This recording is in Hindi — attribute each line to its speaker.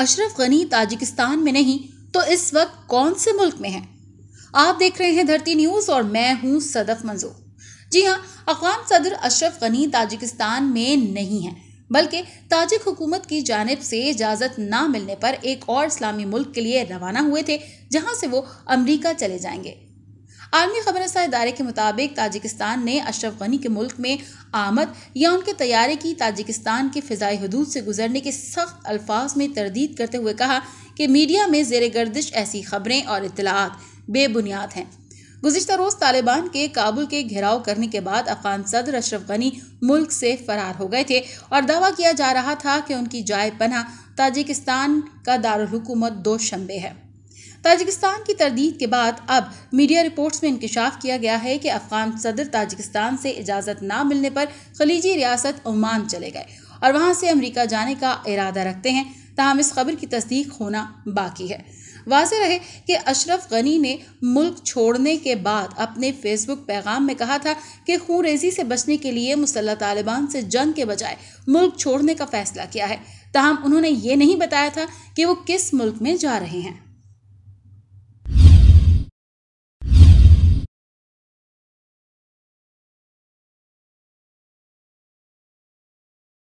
Speaker 1: अशरफ गनी ताजिकिस्तान में नहीं तो इस वक्त कौन से मुल्क में है आप देख रहे हैं धरती न्यूज़ और मैं हूँ सदफ मंजूर जी हाँ अफगान सदर अशरफ गनी ताजिकिस्तान में नहीं है बल्कि ताजिक हुकूमत की जानब से इजाज़त ना मिलने पर एक और इस्लामी मुल्क के लिए रवाना हुए थे जहाँ से वो अमरीका चले जाएंगे आलमी खबर इदारे के मुताबिक ताजिकिस्तान ने अशरफ गनी के मुल्क में आमद या उनके तैयारे की ताजिकिस्तान के फ़जाई हदूद से गुजरने के सख्त अल्फाज में तरदीद करते हुए कहा कि मीडिया में जेर गर्दिश ऐसी खबरें और इतलात बेबुनियाद हैं गुजशत रोज़ तालिबान के काबुल के घेराव करने के बाद अफगान सदर अशरफ गनी मुल्क से फरार हो गए थे और दावा किया जा रहा था कि उनकी जाय पना ताजिकिस्तान का दारकूमत दो शंबे है ताजिकिस्तान की तरदीद के बाद अब मीडिया रिपोर्ट्स में इंकशाफ किया गया है कि अफगान सदर ताजिकिस्तान से इजाज़त ना मिलने पर खलीजी रियासत ओमान चले गए और वहाँ से अमरीका जाने का इरादा रखते हैं तहम इस खबर की तस्दीक होना बाकी है वाज रहे कि अशरफ गनी ने मुल्क छोड़ने के बाद अपने फेसबुक पैगाम में कहा था कि खून रेजी से बचने के लिए मुसल्ह तालिबान से जंग के बजाय मुल्क छोड़ने का फैसला किया है ताहम उन्होंने ये नहीं बताया था कि वो किस मुल्क में जा रहे हैं